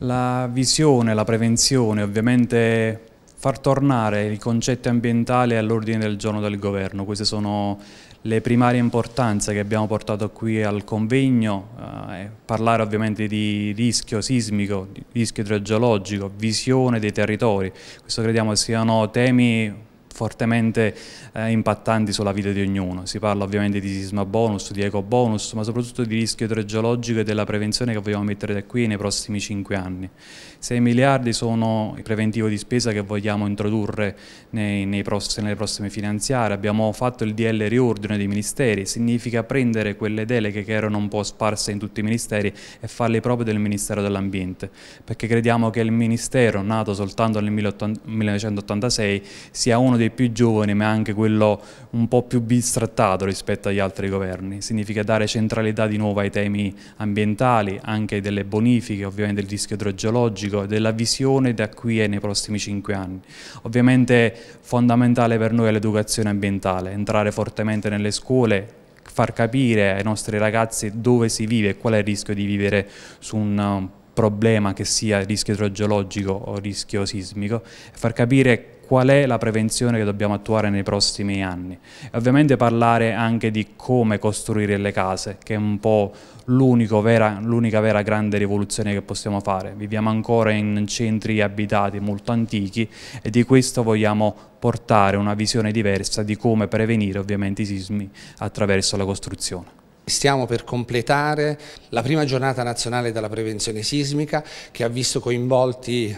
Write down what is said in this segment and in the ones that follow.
La visione, la prevenzione, ovviamente far tornare i concetti ambientali all'ordine del giorno del governo, queste sono le primarie importanze che abbiamo portato qui al convegno, eh, parlare ovviamente di rischio sismico, di rischio idrogeologico, visione dei territori, questo crediamo siano temi fortemente eh, impattanti sulla vita di ognuno. Si parla ovviamente di sisma bonus, di eco bonus, ma soprattutto di rischio idrogeologico e della prevenzione che vogliamo mettere da qui nei prossimi 5 anni. 6 miliardi sono il preventivo di spesa che vogliamo introdurre nei, nei prossimi, nelle prossime finanziarie. Abbiamo fatto il DL riordine dei ministeri, significa prendere quelle deleghe che erano un po' sparse in tutti i ministeri e farle proprio del Ministero dell'Ambiente, perché crediamo che il Ministero, nato soltanto nel 1986, sia uno dei dei più giovani ma anche quello un po' più bistrattato rispetto agli altri governi. Significa dare centralità di nuovo ai temi ambientali, anche delle bonifiche, ovviamente del rischio idrogeologico, della visione da qui e nei prossimi cinque anni. Ovviamente fondamentale per noi è l'educazione ambientale, entrare fortemente nelle scuole, far capire ai nostri ragazzi dove si vive e qual è il rischio di vivere su un uh, problema che sia rischio idrogeologico o rischio sismico, far capire qual è la prevenzione che dobbiamo attuare nei prossimi anni. Ovviamente parlare anche di come costruire le case, che è un po' l'unica vera, vera grande rivoluzione che possiamo fare. Viviamo ancora in centri abitati molto antichi e di questo vogliamo portare una visione diversa di come prevenire ovviamente i sismi attraverso la costruzione. Stiamo per completare la prima giornata nazionale della prevenzione sismica che ha visto coinvolti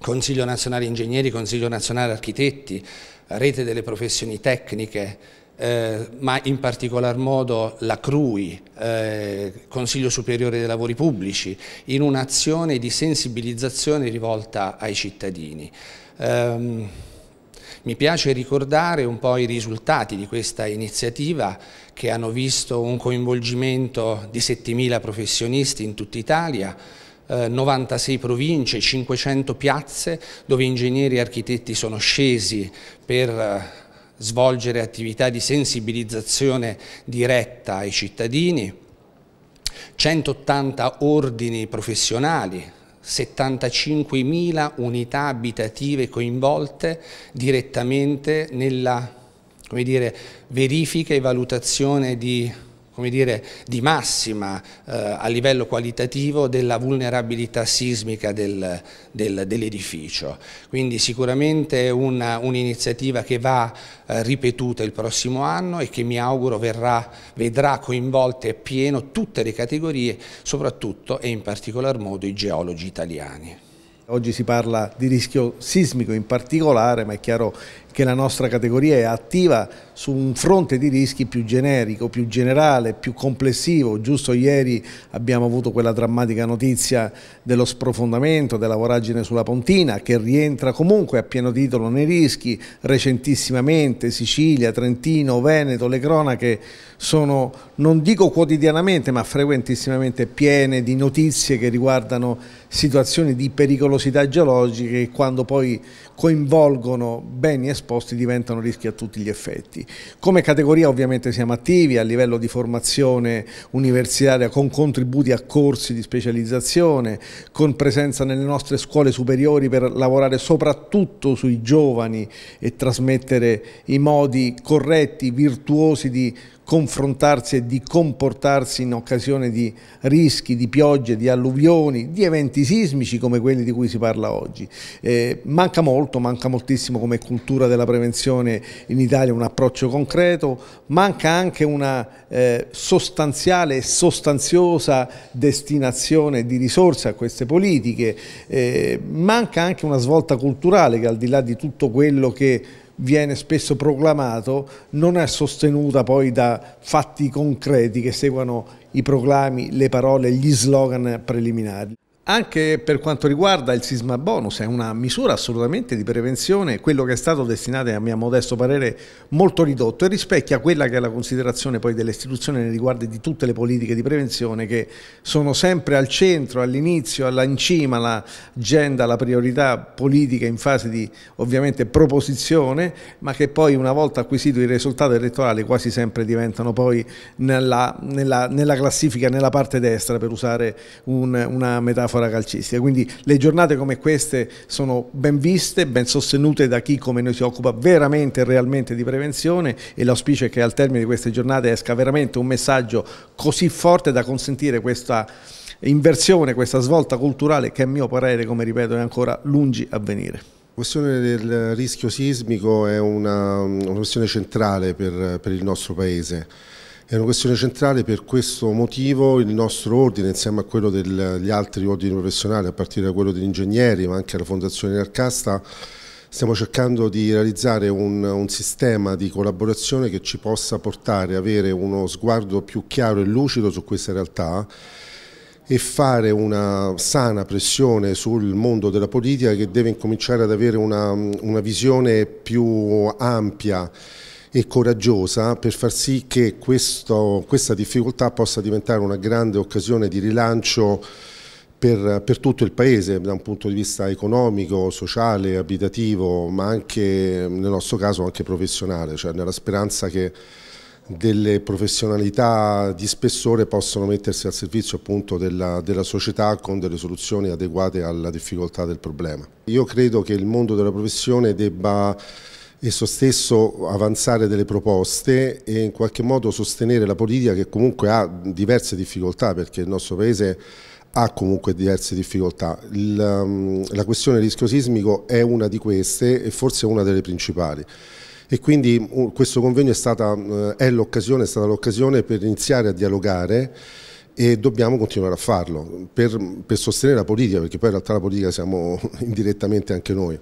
Consiglio Nazionale Ingegneri, Consiglio Nazionale Architetti, Rete delle Professioni Tecniche, eh, ma in particolar modo la CRUI, eh, Consiglio Superiore dei Lavori Pubblici, in un'azione di sensibilizzazione rivolta ai cittadini. Eh, mi piace ricordare un po' i risultati di questa iniziativa che hanno visto un coinvolgimento di 7.000 professionisti in tutta Italia, 96 eh, province, 500 piazze dove ingegneri e architetti sono scesi per eh, svolgere attività di sensibilizzazione diretta ai cittadini, 180 ordini professionali, 75.000 unità abitative coinvolte direttamente nella dire, verifica e valutazione di come dire, di massima eh, a livello qualitativo della vulnerabilità sismica del, del, dell'edificio. Quindi sicuramente un'iniziativa un che va eh, ripetuta il prossimo anno e che mi auguro verrà, vedrà coinvolte appieno tutte le categorie, soprattutto e in particolar modo i geologi italiani. Oggi si parla di rischio sismico in particolare, ma è chiaro che la nostra categoria è attiva su un fronte di rischi più generico, più generale, più complessivo. Giusto ieri abbiamo avuto quella drammatica notizia dello sprofondamento, della voragine sulla Pontina, che rientra comunque a pieno titolo nei rischi. Recentissimamente Sicilia, Trentino, Veneto, le cronache sono, non dico quotidianamente, ma frequentissimamente piene di notizie che riguardano situazioni di pericolosità geologiche quando poi coinvolgono beni e esposti diventano rischi a tutti gli effetti. Come categoria ovviamente siamo attivi a livello di formazione universitaria con contributi a corsi di specializzazione, con presenza nelle nostre scuole superiori per lavorare soprattutto sui giovani e trasmettere i modi corretti, virtuosi di confrontarsi e di comportarsi in occasione di rischi di piogge, di alluvioni, di eventi sismici come quelli di cui si parla oggi. Eh, manca molto, manca moltissimo come cultura della prevenzione in Italia un approccio concreto, manca anche una eh, sostanziale e sostanziosa destinazione di risorse a queste politiche, eh, manca anche una svolta culturale che al di là di tutto quello che viene spesso proclamato non è sostenuta poi da fatti concreti che seguono i proclami, le parole, gli slogan preliminari. Anche per quanto riguarda il sisma bonus è una misura assolutamente di prevenzione, quello che è stato destinato a mio modesto parere molto ridotto e rispecchia quella che è la considerazione poi delle istituzioni nei riguardi di tutte le politiche di prevenzione che sono sempre al centro, all'inizio, in cima l'agenda, la priorità politica in fase di ovviamente proposizione, ma che poi una volta acquisito il risultato elettorale quasi sempre diventano poi nella, nella, nella classifica, nella parte destra per usare un, una metafora metafora calcistica. Quindi le giornate come queste sono ben viste, ben sostenute da chi come noi si occupa veramente e realmente di prevenzione e l'auspicio è che al termine di queste giornate esca veramente un messaggio così forte da consentire questa inversione, questa svolta culturale che a mio parere, come ripeto, è ancora lungi a venire. La questione del rischio sismico è una, una questione centrale per, per il nostro Paese. È una questione centrale per questo motivo il nostro ordine insieme a quello degli altri ordini professionali a partire da quello degli ingegneri ma anche alla fondazione Arcasta stiamo cercando di realizzare un, un, sistema di collaborazione che ci possa portare ad avere uno sguardo più chiaro e lucido su questa realtà e fare una sana pressione sul mondo della politica che deve incominciare ad avere una, una visione più ampia e coraggiosa per far sì che questo, questa difficoltà possa diventare una grande occasione di rilancio per, per, tutto il Paese da un punto di vista economico, sociale, abitativo, ma anche nel nostro caso anche professionale, cioè nella speranza che delle professionalità di spessore possano mettersi al servizio appunto della, della, società con delle soluzioni adeguate alla difficoltà del problema. Io credo che il mondo della professione debba esso stesso avanzare delle proposte e in qualche modo sostenere la politica che comunque ha diverse difficoltà perché il nostro Paese ha comunque diverse difficoltà. Il, um, la questione del rischio sismico è una di queste e forse una delle principali e quindi questo convegno eh, è stata, l'occasione per iniziare a dialogare e dobbiamo continuare a farlo per, per sostenere la politica perché poi in realtà la politica siamo indirettamente anche noi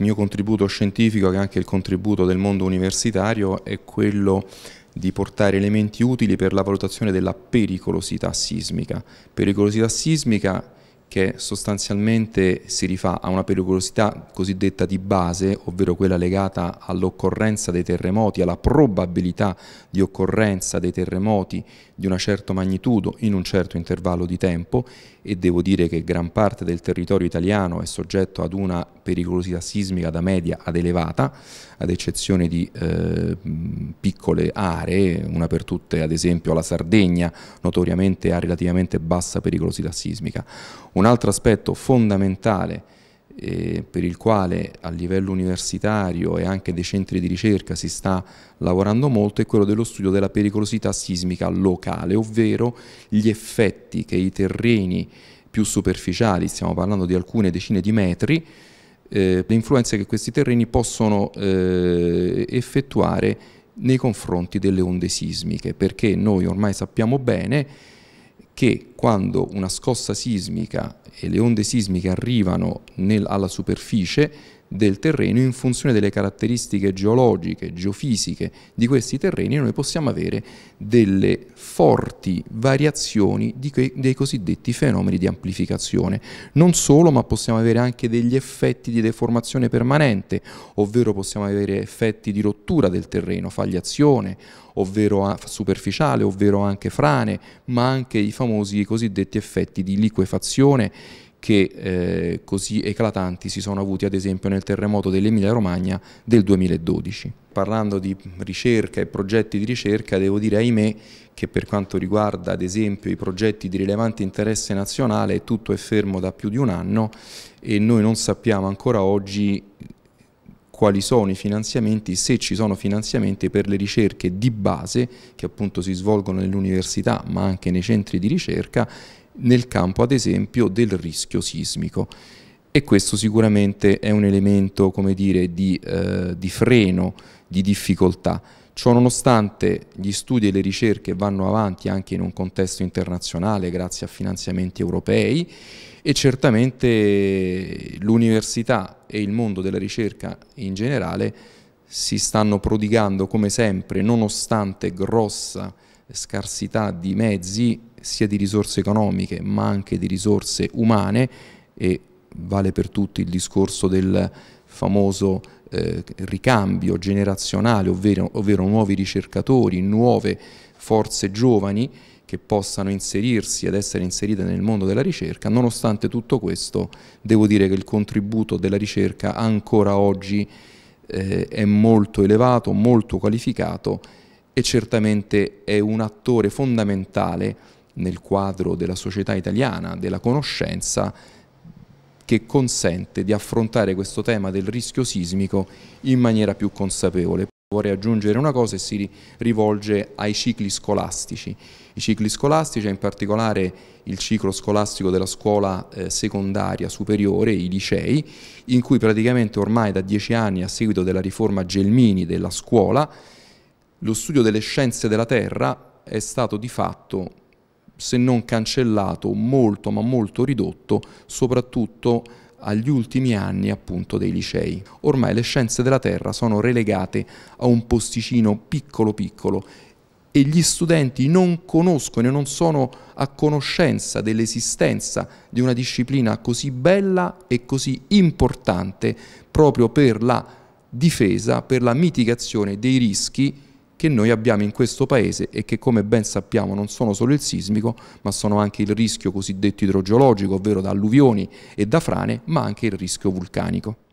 mio contributo scientifico, che è anche il contributo del mondo universitario, è quello di portare elementi utili per la valutazione della pericolosità sismica. Pericolosità sismica che sostanzialmente si rifà a una pericolosità cosiddetta di base, ovvero quella legata all'occorrenza dei terremoti, alla probabilità di occorrenza dei terremoti di una certa magnitudo in un certo intervallo di tempo e devo dire che gran parte del territorio italiano è soggetto ad una pericolosità sismica da media ad elevata, ad eccezione di eh, piccole aree, una per tutte ad esempio la Sardegna, notoriamente ha relativamente bassa pericolosità sismica. Un altro aspetto fondamentale eh, per il quale a livello universitario e anche dei centri di ricerca si sta lavorando molto è quello dello studio della pericolosità sismica locale, ovvero gli effetti che i terreni più superficiali, stiamo parlando di alcune decine di metri, eh, le influenze che questi terreni possono eh, effettuare nei confronti delle onde sismiche, perché noi ormai sappiamo bene che quando una scossa sismica e le onde sismiche arrivano nel, alla superficie del terreno in funzione delle caratteristiche geologiche, geofisiche di questi terreni, noi possiamo avere delle forti variazioni dei cosiddetti fenomeni di amplificazione. Non solo, ma possiamo avere anche degli effetti di deformazione permanente, ovvero possiamo avere effetti di rottura del terreno, fagliazione, ovvero superficiale, ovvero anche frane, ma anche i famosi cosiddetti effetti di liquefazione che eh, così eclatanti si sono avuti ad esempio nel terremoto dell'Emilia Romagna del 2012. Parlando di ricerca e progetti di ricerca devo dire ahimè che per quanto riguarda ad esempio i progetti di rilevante interesse nazionale tutto è fermo da più di un anno e noi non sappiamo ancora oggi quali sono i finanziamenti, se ci sono finanziamenti per le ricerche di base che appunto si svolgono nell'università ma anche nei centri di ricerca nel campo ad esempio del rischio sismico e questo sicuramente è un elemento come dire, di, eh, di freno, di difficoltà. Ciononostante gli studi e le ricerche vanno avanti anche in un contesto internazionale grazie a finanziamenti europei e certamente l'università e il mondo della ricerca in generale si stanno prodigando come sempre, nonostante grossa scarsità di mezzi, sia di risorse economiche ma anche di risorse umane e vale per tutti il discorso del famoso eh, ricambio generazionale, ovvero, ovvero nuovi ricercatori, nuove forze giovani che possano inserirsi ed essere inserite nel mondo della ricerca. Nonostante tutto questo, devo dire che il contributo della ricerca ancora oggi eh, è molto elevato, molto qualificato e certamente è un attore fondamentale nel quadro della società italiana, della conoscenza, che consente di affrontare questo tema del rischio sismico in maniera più consapevole. Vorrei aggiungere una cosa e si rivolge ai cicli scolastici. I cicli scolastici, in particolare il ciclo scolastico della scuola eh, secondaria superiore, i licei, in cui praticamente ormai da dieci anni a seguito della riforma Gelmini della scuola, lo studio delle scienze della terra è stato di fatto, se non cancellato, molto ma molto ridotto, soprattutto agli ultimi anni appunto dei licei. Ormai le scienze della terra sono relegate a un posticino piccolo piccolo e gli studenti non conoscono e non sono a conoscenza dell'esistenza di una disciplina così bella e così importante proprio per la difesa, per la mitigazione dei rischi che noi abbiamo in questo paese e che come ben sappiamo non sono solo il sismico ma sono anche il rischio cosiddetto idrogeologico, ovvero da alluvioni e da frane, ma anche il rischio vulcanico.